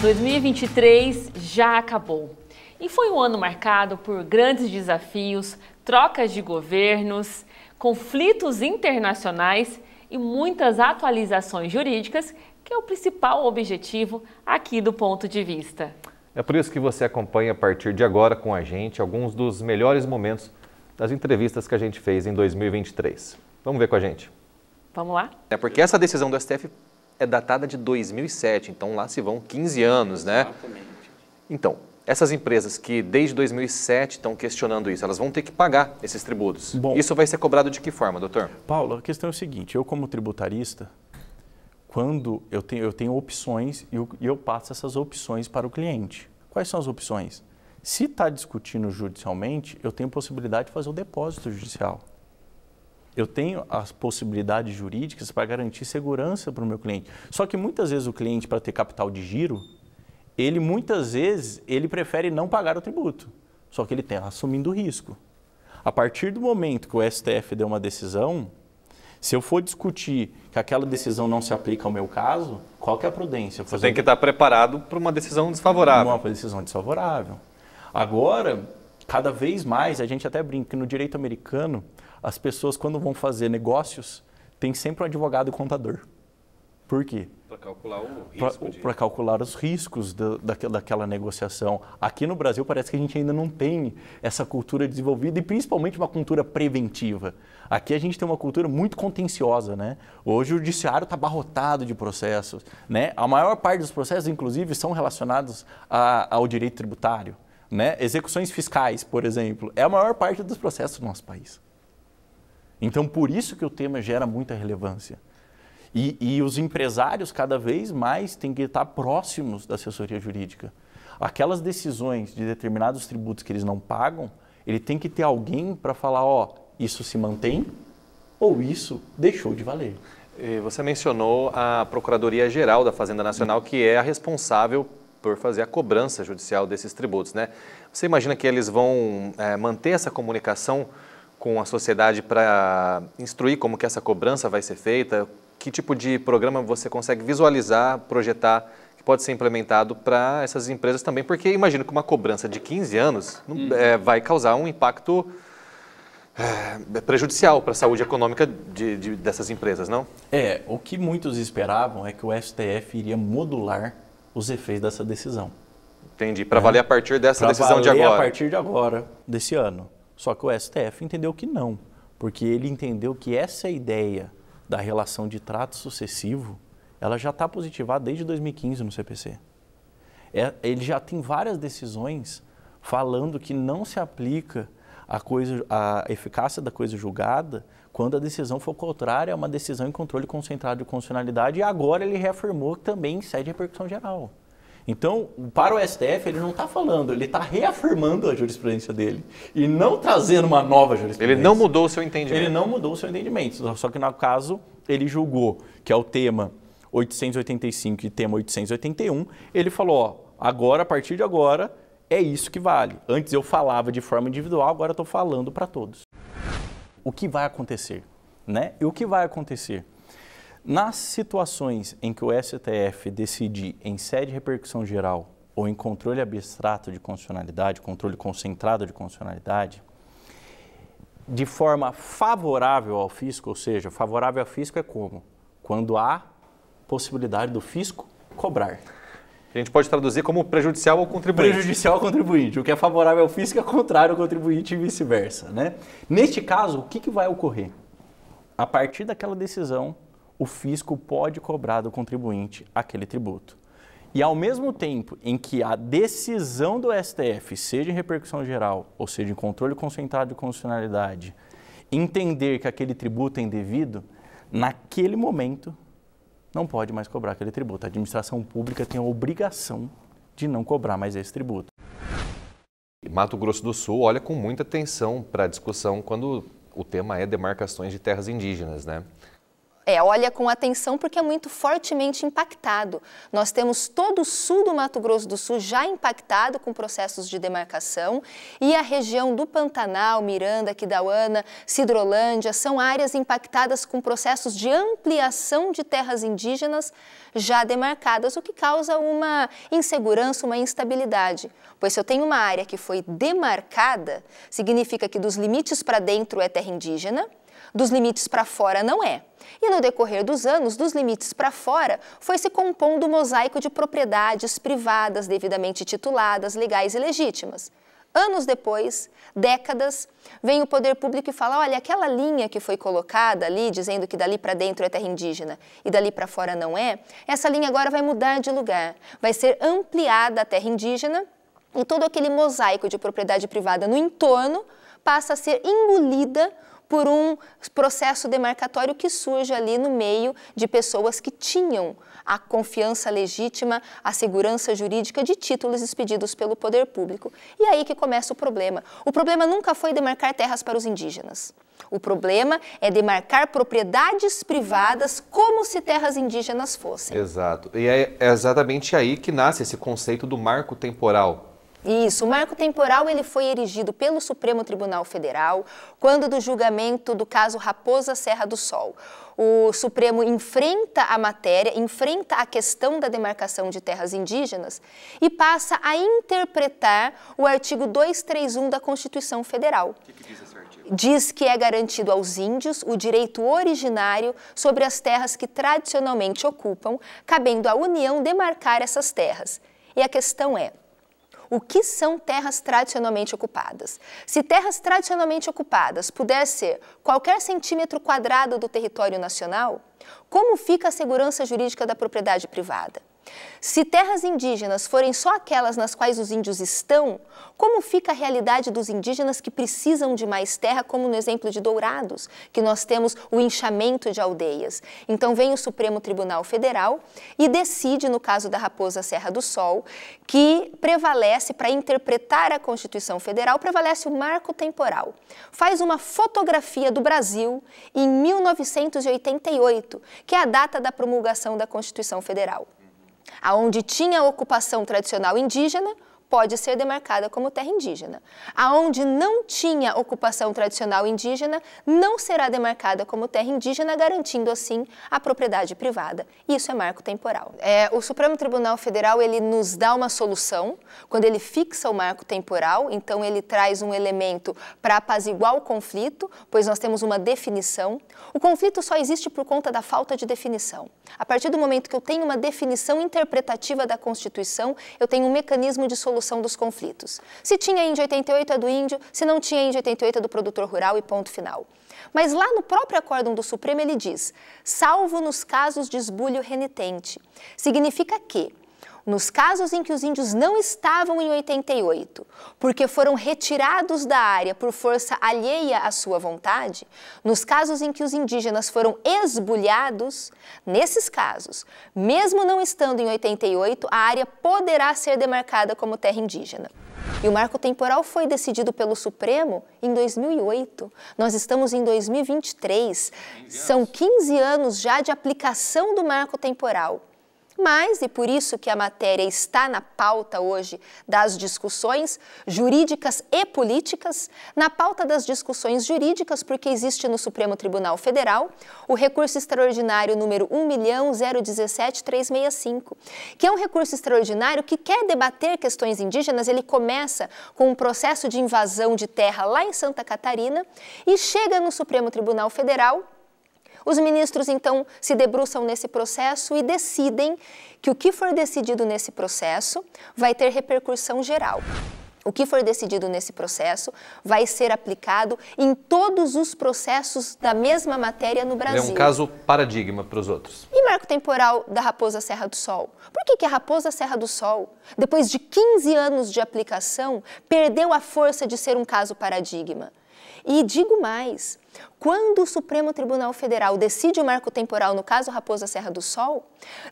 2023 já acabou e foi um ano marcado por grandes desafios, trocas de governos, conflitos internacionais e muitas atualizações jurídicas, que é o principal objetivo aqui do ponto de vista. É por isso que você acompanha a partir de agora com a gente alguns dos melhores momentos das entrevistas que a gente fez em 2023. Vamos ver com a gente. Vamos lá? É porque essa decisão do STF é datada de 2007, então lá se vão 15 anos, né? Exatamente. Então, essas empresas que desde 2007 estão questionando isso, elas vão ter que pagar esses tributos. Bom, isso vai ser cobrado de que forma, doutor? Paulo, a questão é o seguinte: eu, como tributarista, quando eu tenho, eu tenho opções e eu, eu passo essas opções para o cliente. Quais são as opções? Se está discutindo judicialmente, eu tenho possibilidade de fazer o depósito judicial eu tenho as possibilidades jurídicas para garantir segurança para o meu cliente. Só que muitas vezes o cliente, para ter capital de giro, ele muitas vezes ele prefere não pagar o tributo. Só que ele está assumindo o risco. A partir do momento que o STF deu uma decisão, se eu for discutir que aquela decisão não se aplica ao meu caso, qual que é a prudência? Você tem que estar tá preparado para uma decisão desfavorável. Uma decisão desfavorável. Agora, cada vez mais, a gente até brinca que no direito americano, as pessoas, quando vão fazer negócios, têm sempre um advogado e contador. Por quê? Para calcular Para de... calcular os riscos da, daquela, daquela negociação. Aqui no Brasil parece que a gente ainda não tem essa cultura desenvolvida e principalmente uma cultura preventiva. Aqui a gente tem uma cultura muito contenciosa, né? Hoje o judiciário está abarrotado de processos, né? A maior parte dos processos, inclusive, são relacionados a, ao direito tributário, né? Execuções fiscais, por exemplo, é a maior parte dos processos do nosso país. Então, por isso que o tema gera muita relevância. E, e os empresários, cada vez mais, têm que estar próximos da assessoria jurídica. Aquelas decisões de determinados tributos que eles não pagam, ele tem que ter alguém para falar: ó, isso se mantém ou isso deixou de valer. Você mencionou a Procuradoria Geral da Fazenda Nacional, que é a responsável por fazer a cobrança judicial desses tributos, né? Você imagina que eles vão é, manter essa comunicação com a sociedade para instruir como que essa cobrança vai ser feita? Que tipo de programa você consegue visualizar, projetar que pode ser implementado para essas empresas também? Porque imagino que uma cobrança de 15 anos uhum. é, vai causar um impacto é, é prejudicial para a saúde econômica de, de, dessas empresas, não? É, o que muitos esperavam é que o STF iria modular os efeitos dessa decisão. Entendi. Para é. Né? valer a partir dessa pra decisão de agora. a partir de agora, desse ano. Só que o STF entendeu que não, porque ele entendeu que essa ideia da relação de trato sucessivo, ela já está positivada desde 2015 no CPC. É, ele já tem várias decisões falando que não se aplica a, coisa, a eficácia da coisa julgada quando a decisão for contrária a uma decisão em controle concentrado de constitucionalidade. E agora ele reafirmou que também cede a repercussão geral. Então, para o STF, ele não está falando, ele está reafirmando a jurisprudência dele e não trazendo uma nova jurisprudência. Ele não mudou o seu entendimento. Ele não mudou o seu entendimento, só que no caso, ele julgou que é o tema 885 e tema 881, ele falou, ó, agora, a partir de agora, é isso que vale. Antes eu falava de forma individual, agora estou falando para todos. O que vai acontecer? Né? E o que vai acontecer? Nas situações em que o STF decidir em sede de repercussão geral ou em controle abstrato de constitucionalidade, controle concentrado de constitucionalidade, de forma favorável ao fisco, ou seja, favorável ao fisco é como? Quando há possibilidade do fisco cobrar. A gente pode traduzir como prejudicial ao contribuinte. Prejudicial ao contribuinte. O que é favorável ao fisco é contrário ao contribuinte e vice-versa. Né? Neste caso, o que, que vai ocorrer? A partir daquela decisão o fisco pode cobrar do contribuinte aquele tributo. E ao mesmo tempo em que a decisão do STF, seja em repercussão geral ou seja em controle concentrado de constitucionalidade, entender que aquele tributo é indevido, naquele momento não pode mais cobrar aquele tributo. A administração pública tem a obrigação de não cobrar mais esse tributo. Mato Grosso do Sul olha com muita atenção para a discussão quando o tema é demarcações de terras indígenas, né? É, olha com atenção porque é muito fortemente impactado. Nós temos todo o sul do Mato Grosso do Sul já impactado com processos de demarcação e a região do Pantanal, Miranda, Quidauana, Cidrolândia são áreas impactadas com processos de ampliação de terras indígenas já demarcadas, o que causa uma insegurança, uma instabilidade. Pois se eu tenho uma área que foi demarcada, significa que dos limites para dentro é terra indígena, dos limites para fora não é. E no decorrer dos anos, dos limites para fora, foi se compondo o um mosaico de propriedades privadas devidamente tituladas, legais e legítimas. Anos depois, décadas, vem o poder público e fala: olha, aquela linha que foi colocada ali, dizendo que dali para dentro é terra indígena e dali para fora não é, essa linha agora vai mudar de lugar. Vai ser ampliada a terra indígena e todo aquele mosaico de propriedade privada no entorno passa a ser engolida por um processo demarcatório que surge ali no meio de pessoas que tinham a confiança legítima, a segurança jurídica de títulos expedidos pelo poder público. E aí que começa o problema. O problema nunca foi demarcar terras para os indígenas. O problema é demarcar propriedades privadas como se terras indígenas fossem. Exato. E é exatamente aí que nasce esse conceito do marco temporal, isso, o marco temporal ele foi erigido pelo Supremo Tribunal Federal quando do julgamento do caso Raposa Serra do Sol. O Supremo enfrenta a matéria, enfrenta a questão da demarcação de terras indígenas e passa a interpretar o artigo 231 da Constituição Federal. O que, que diz esse artigo? Diz que é garantido aos índios o direito originário sobre as terras que tradicionalmente ocupam, cabendo à União demarcar essas terras. E a questão é, o que são terras tradicionalmente ocupadas. Se terras tradicionalmente ocupadas pudesse ser qualquer centímetro quadrado do território nacional, como fica a segurança jurídica da propriedade privada? Se terras indígenas forem só aquelas nas quais os índios estão, como fica a realidade dos indígenas que precisam de mais terra, como no exemplo de Dourados, que nós temos o inchamento de aldeias? Então vem o Supremo Tribunal Federal e decide, no caso da Raposa Serra do Sol, que prevalece para interpretar a Constituição Federal, prevalece o marco temporal. Faz uma fotografia do Brasil em 1988, que é a data da promulgação da Constituição Federal aonde tinha ocupação tradicional indígena, pode ser demarcada como terra indígena. Aonde não tinha ocupação tradicional indígena, não será demarcada como terra indígena, garantindo assim a propriedade privada. Isso é marco temporal. É, o Supremo Tribunal Federal ele nos dá uma solução quando ele fixa o marco temporal. Então ele traz um elemento para apaziguar o conflito, pois nós temos uma definição. O conflito só existe por conta da falta de definição. A partir do momento que eu tenho uma definição interpretativa da Constituição, eu tenho um mecanismo de solução resolução dos conflitos. Se tinha índio 88 é do índio, se não tinha índio 88 é do produtor rural e ponto final. Mas lá no próprio acórdão do Supremo ele diz, salvo nos casos de esbulho renitente. Significa que nos casos em que os índios não estavam em 88, porque foram retirados da área por força alheia à sua vontade, nos casos em que os indígenas foram esbulhados, nesses casos, mesmo não estando em 88, a área poderá ser demarcada como terra indígena. E o marco temporal foi decidido pelo Supremo em 2008. Nós estamos em 2023. 15 São 15 anos já de aplicação do marco temporal. Mas, e por isso que a matéria está na pauta hoje das discussões jurídicas e políticas, na pauta das discussões jurídicas, porque existe no Supremo Tribunal Federal o recurso extraordinário número 1.017.365, que é um recurso extraordinário que quer debater questões indígenas. Ele começa com um processo de invasão de terra lá em Santa Catarina e chega no Supremo Tribunal Federal os ministros, então, se debruçam nesse processo e decidem que o que for decidido nesse processo vai ter repercussão geral. O que for decidido nesse processo vai ser aplicado em todos os processos da mesma matéria no Brasil. É um caso paradigma para os outros. E marco temporal da Raposa Serra do Sol? Por que, que a Raposa Serra do Sol, depois de 15 anos de aplicação, perdeu a força de ser um caso paradigma? E digo mais, quando o Supremo Tribunal Federal decide o marco temporal no caso Raposa Serra do Sol,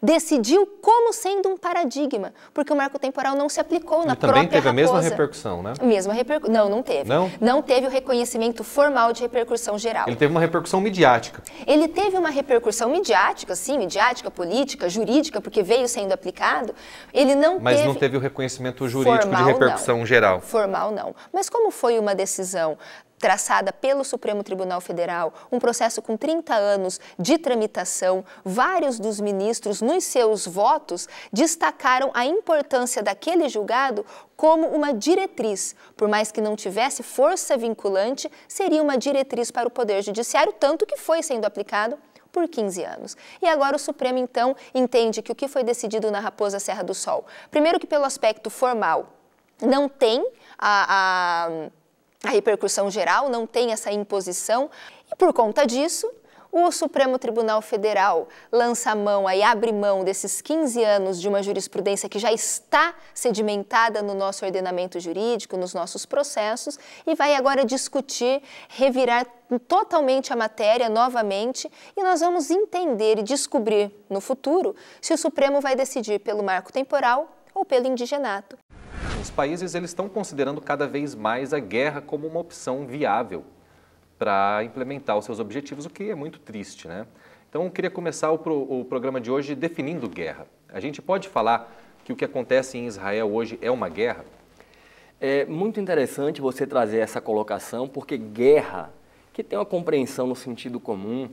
decidiu como sendo um paradigma, porque o marco temporal não se aplicou na e própria também teve a mesma repercussão, né? Mesma repercussão. Não, não teve. Não? Não teve o reconhecimento formal de repercussão geral. Ele teve uma repercussão midiática. Ele teve uma repercussão midiática, sim, midiática, política, jurídica, porque veio sendo aplicado. Ele não Mas teve não teve o reconhecimento jurídico formal, de repercussão não. geral. Formal não. Mas como foi uma decisão traçada pelo Supremo Tribunal Federal, um processo com 30 anos de tramitação, vários dos ministros, nos seus votos, destacaram a importância daquele julgado como uma diretriz. Por mais que não tivesse força vinculante, seria uma diretriz para o Poder Judiciário, tanto que foi sendo aplicado por 15 anos. E agora o Supremo, então, entende que o que foi decidido na Raposa Serra do Sol, primeiro que pelo aspecto formal, não tem a, a a repercussão geral, não tem essa imposição, e por conta disso, o Supremo Tribunal Federal lança mão e abre mão desses 15 anos de uma jurisprudência que já está sedimentada no nosso ordenamento jurídico, nos nossos processos, e vai agora discutir, revirar totalmente a matéria novamente, e nós vamos entender e descobrir no futuro se o Supremo vai decidir pelo marco temporal ou pelo indigenato. Os países eles estão considerando cada vez mais a guerra como uma opção viável para implementar os seus objetivos, o que é muito triste, né? Então, eu queria começar o, pro, o programa de hoje definindo guerra. A gente pode falar que o que acontece em Israel hoje é uma guerra? É muito interessante você trazer essa colocação, porque guerra, que tem uma compreensão no sentido comum,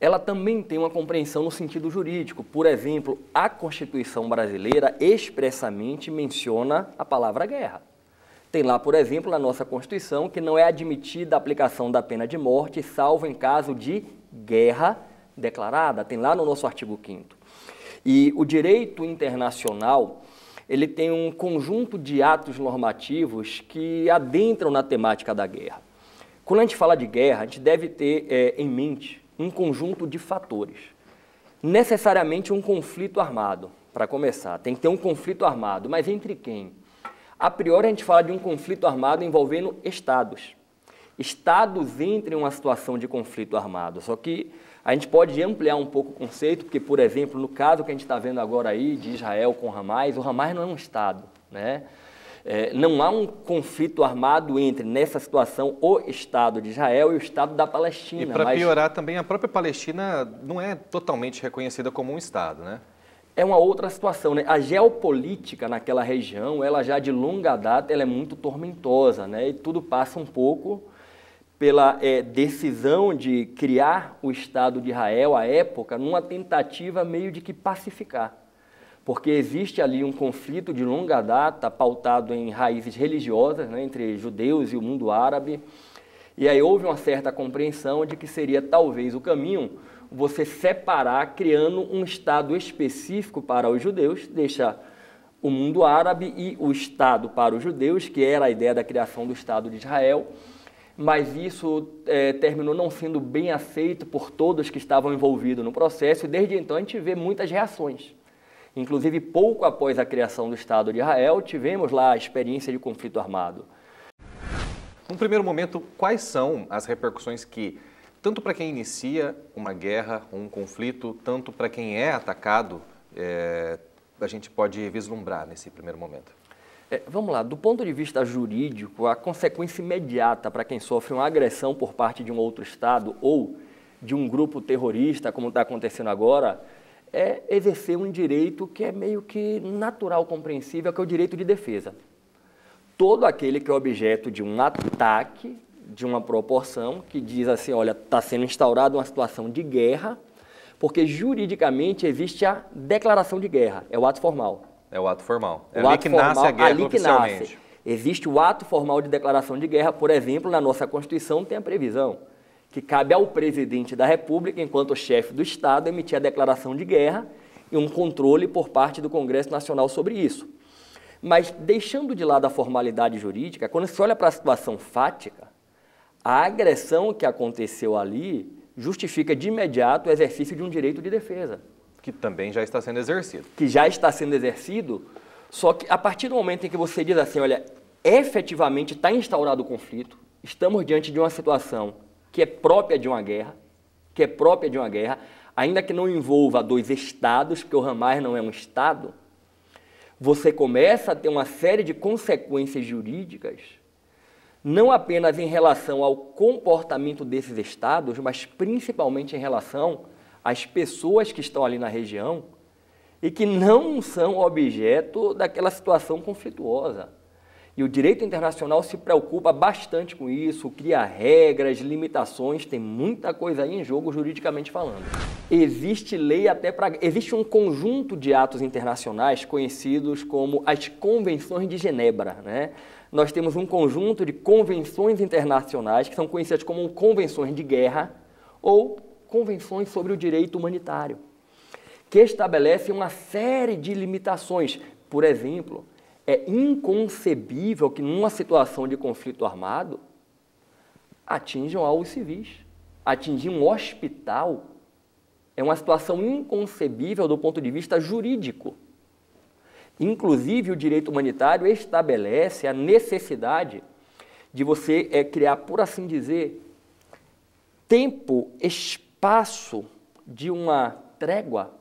ela também tem uma compreensão no sentido jurídico. Por exemplo, a Constituição brasileira expressamente menciona a palavra guerra. Tem lá, por exemplo, na nossa Constituição que não é admitida a aplicação da pena de morte, salvo em caso de guerra declarada. Tem lá no nosso artigo 5 E o direito internacional, ele tem um conjunto de atos normativos que adentram na temática da guerra. Quando a gente fala de guerra, a gente deve ter é, em mente um conjunto de fatores. Necessariamente um conflito armado, para começar. Tem que ter um conflito armado, mas entre quem? A priori a gente fala de um conflito armado envolvendo estados. Estados entram em uma situação de conflito armado, só que a gente pode ampliar um pouco o conceito, porque, por exemplo, no caso que a gente está vendo agora aí de Israel com Hamas, o Hamas não é um Estado. Né? É, não há um conflito armado entre, nessa situação, o Estado de Israel e o Estado da Palestina. E para mas... piorar também, a própria Palestina não é totalmente reconhecida como um Estado, né? É uma outra situação, né? A geopolítica naquela região, ela já de longa data, ela é muito tormentosa, né? E tudo passa um pouco pela é, decisão de criar o Estado de Israel à época, numa tentativa meio de que pacificar porque existe ali um conflito de longa data pautado em raízes religiosas né, entre judeus e o mundo árabe. E aí houve uma certa compreensão de que seria talvez o caminho você separar, criando um Estado específico para os judeus, deixa o mundo árabe e o Estado para os judeus, que era a ideia da criação do Estado de Israel mas isso é, terminou não sendo bem aceito por todos que estavam envolvidos no processo, e desde então a gente vê muitas reações. Inclusive, pouco após a criação do Estado de Israel, tivemos lá a experiência de conflito armado. Num primeiro momento, quais são as repercussões que, tanto para quem inicia uma guerra, um conflito, tanto para quem é atacado, é, a gente pode vislumbrar nesse primeiro momento? É, vamos lá, do ponto de vista jurídico, a consequência imediata para quem sofre uma agressão por parte de um outro Estado ou de um grupo terrorista, como está acontecendo agora, é exercer um direito que é meio que natural, compreensível, que é o direito de defesa. Todo aquele que é objeto de um ataque de uma proporção que diz assim, olha, está sendo instaurada uma situação de guerra, porque juridicamente existe a declaração de guerra, é o ato formal. É o ato formal. É o ali ato que formal, nasce a guerra ali que nasce. Existe o ato formal de declaração de guerra, por exemplo, na nossa Constituição tem a previsão que cabe ao presidente da República, enquanto chefe do Estado, emitir a declaração de guerra e um controle por parte do Congresso Nacional sobre isso. Mas, deixando de lado a formalidade jurídica, quando se olha para a situação fática, a agressão que aconteceu ali justifica de imediato o exercício de um direito de defesa. Que também já está sendo exercido. Que já está sendo exercido, só que a partir do momento em que você diz assim, olha, efetivamente está instaurado o conflito, estamos diante de uma situação que é própria de uma guerra, que é própria de uma guerra, ainda que não envolva dois estados, porque o Hamas não é um estado, você começa a ter uma série de consequências jurídicas, não apenas em relação ao comportamento desses estados, mas principalmente em relação às pessoas que estão ali na região e que não são objeto daquela situação conflituosa. E o direito internacional se preocupa bastante com isso, cria regras, limitações, tem muita coisa aí em jogo juridicamente falando. Existe lei até para. Existe um conjunto de atos internacionais conhecidos como as Convenções de Genebra, né? Nós temos um conjunto de convenções internacionais que são conhecidas como convenções de guerra ou convenções sobre o direito humanitário, que estabelecem uma série de limitações. Por exemplo, é inconcebível que numa situação de conflito armado atinjam alvos civis. Atingir um hospital é uma situação inconcebível do ponto de vista jurídico. Inclusive, o direito humanitário estabelece a necessidade de você é, criar, por assim dizer, tempo, espaço de uma trégua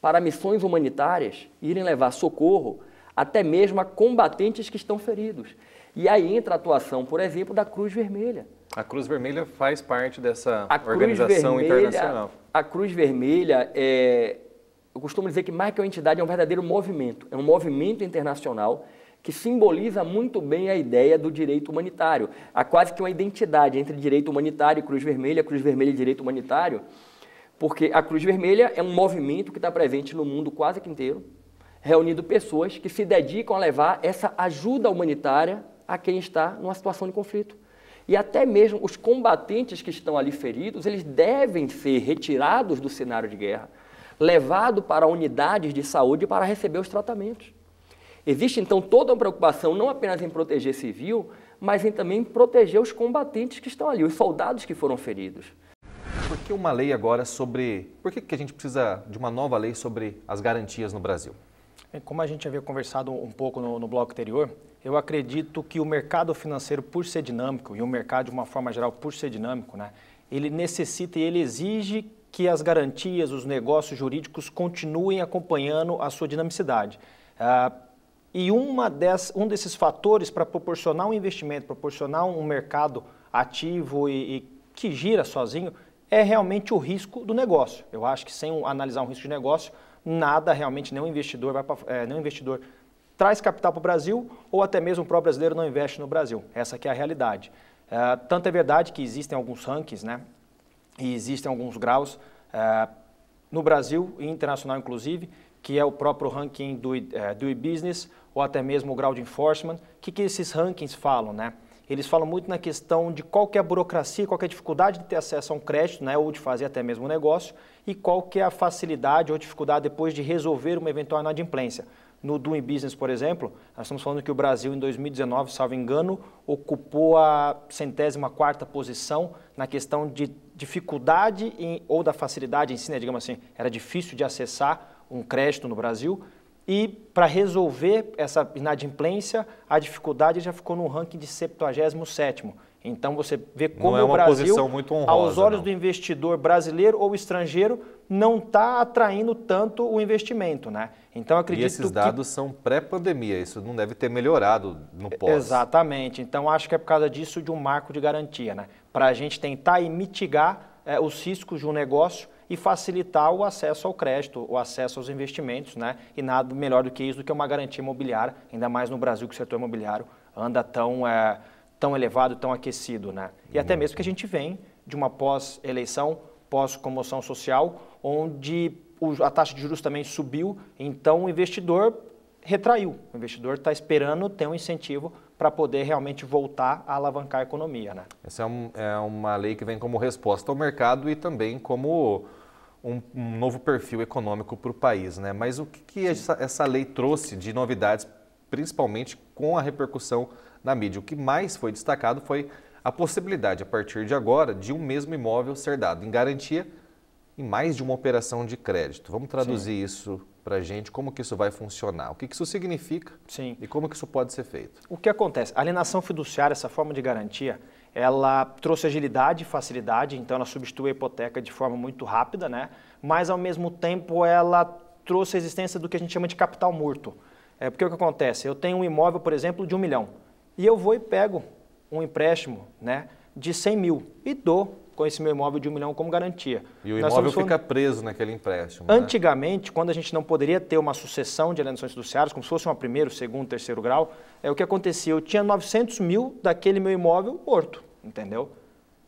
para missões humanitárias irem levar socorro até mesmo a combatentes que estão feridos. E aí entra a atuação, por exemplo, da Cruz Vermelha. A Cruz Vermelha faz parte dessa a organização Vermelha, internacional. A Cruz Vermelha é, eu costumo dizer que mais que uma entidade é um verdadeiro movimento, é um movimento internacional que simboliza muito bem a ideia do direito humanitário. Há quase que uma identidade entre direito humanitário e Cruz Vermelha, Cruz Vermelha e direito humanitário, porque a Cruz Vermelha é um movimento que está presente no mundo quase que inteiro, reunindo pessoas que se dedicam a levar essa ajuda humanitária a quem está numa situação de conflito. E até mesmo os combatentes que estão ali feridos, eles devem ser retirados do cenário de guerra, levados para unidades de saúde para receber os tratamentos. Existe então toda uma preocupação não apenas em proteger civil, mas em também proteger os combatentes que estão ali, os soldados que foram feridos. Por que uma lei agora sobre. Por que, que a gente precisa de uma nova lei sobre as garantias no Brasil? É, como a gente havia conversado um pouco no, no, bloco anterior, eu acredito que o mercado financeiro, por ser dinâmico, e o mercado de uma forma geral, por ser dinâmico, né, ele necessita e ele exige que as garantias, os negócios jurídicos continuem acompanhando a sua dinamicidade. Ah, e uma des, um desses fatores para proporcionar um investimento, proporcionar um mercado ativo e, e que gira sozinho, é realmente o risco do negócio. Eu acho que sem analisar um risco de negócio, nada realmente, nenhum investidor, vai pra, é, nenhum investidor traz capital para o Brasil ou até mesmo o próprio brasileiro não investe no Brasil. Essa é a realidade. É, tanto é verdade que existem alguns rankings, né? E existem alguns graus é, no Brasil e internacional, inclusive, que é o próprio ranking do, é, do e-business ou até mesmo o grau de enforcement. O que, que esses rankings falam, né? eles falam muito na questão de qual que é a burocracia, qual que é a dificuldade de ter acesso a um crédito, né, ou de fazer até mesmo um negócio, e qual que é a facilidade ou dificuldade depois de resolver uma eventual inadimplência. No Doing Business, por exemplo, nós estamos falando que o Brasil, em 2019, salvo engano, ocupou a centésima quarta posição na questão de dificuldade em, ou da facilidade em si, né, digamos assim, era difícil de acessar um crédito no Brasil, e para resolver essa inadimplência, a dificuldade já ficou no ranking de 77 Então você vê como é o Brasil, honrosa, aos olhos não. do investidor brasileiro ou estrangeiro, não está atraindo tanto o investimento, né? Então acredito e esses dados que... são pré-pandemia, isso não deve ter melhorado no pós. Exatamente. Então acho que é por causa disso de um marco de garantia, né? Para a gente tentar mitigar é, os riscos de um negócio e facilitar o acesso ao crédito, o acesso aos investimentos, né? E nada melhor do que isso do que uma garantia imobiliária, ainda mais no Brasil que o setor imobiliário anda tão, é, tão elevado, tão aquecido, né? E até mesmo que a gente vem de uma pós-eleição, pós-comoção social, onde a taxa de juros também subiu, então o investidor retraiu. O investidor está esperando ter um incentivo para poder realmente voltar a alavancar a economia. Né? Essa é, um, é uma lei que vem como resposta ao mercado e também como um, um novo perfil econômico para o país. Né? Mas o que, que essa, essa lei trouxe de novidades, principalmente com a repercussão na mídia? O que mais foi destacado foi a possibilidade, a partir de agora, de um mesmo imóvel ser dado em garantia em mais de uma operação de crédito. Vamos traduzir Sim. isso para a gente, como que isso vai funcionar, o que, que isso significa Sim. e como que isso pode ser feito. O que acontece? alienação fiduciária, essa forma de garantia, ela trouxe agilidade e facilidade, então ela substitui a hipoteca de forma muito rápida, né? mas ao mesmo tempo ela trouxe a existência do que a gente chama de capital morto. É porque o que acontece? Eu tenho um imóvel, por exemplo, de um milhão, e eu vou e pego um empréstimo né, de 100 mil e dou com esse meu imóvel de um milhão como garantia. E o imóvel falando... fica preso naquele empréstimo. Né? Antigamente, né? quando a gente não poderia ter uma sucessão de alienações fiduciárias, como se fosse uma primeiro, segundo, terceiro grau, é o que acontecia. Eu tinha 900 mil daquele meu imóvel morto, entendeu?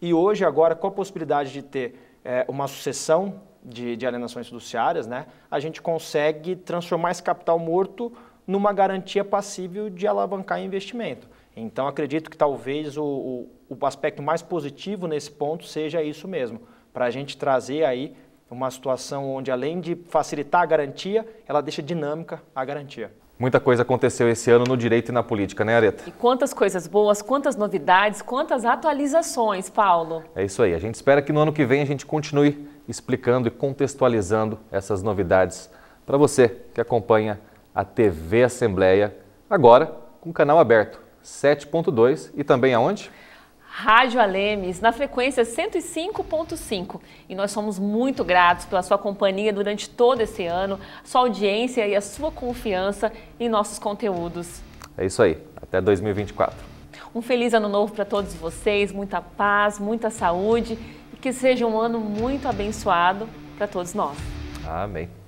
E hoje, agora, com a possibilidade de ter é, uma sucessão de, de alienações fiduciárias, né, a gente consegue transformar esse capital morto numa garantia passível de alavancar investimento. Então, acredito que talvez o, o, o aspecto mais positivo nesse ponto seja isso mesmo, para a gente trazer aí uma situação onde, além de facilitar a garantia, ela deixa dinâmica a garantia. Muita coisa aconteceu esse ano no direito e na política, né, Areta? E quantas coisas boas, quantas novidades, quantas atualizações, Paulo. É isso aí. A gente espera que no ano que vem a gente continue explicando e contextualizando essas novidades para você que acompanha a TV Assembleia, agora com canal aberto 7.2 e também aonde? Rádio Alemes, na frequência 105.5. E nós somos muito gratos pela sua companhia durante todo esse ano, sua audiência e a sua confiança em nossos conteúdos. É isso aí, até 2024. Um feliz ano novo para todos vocês, muita paz, muita saúde e que seja um ano muito abençoado para todos nós. Amém.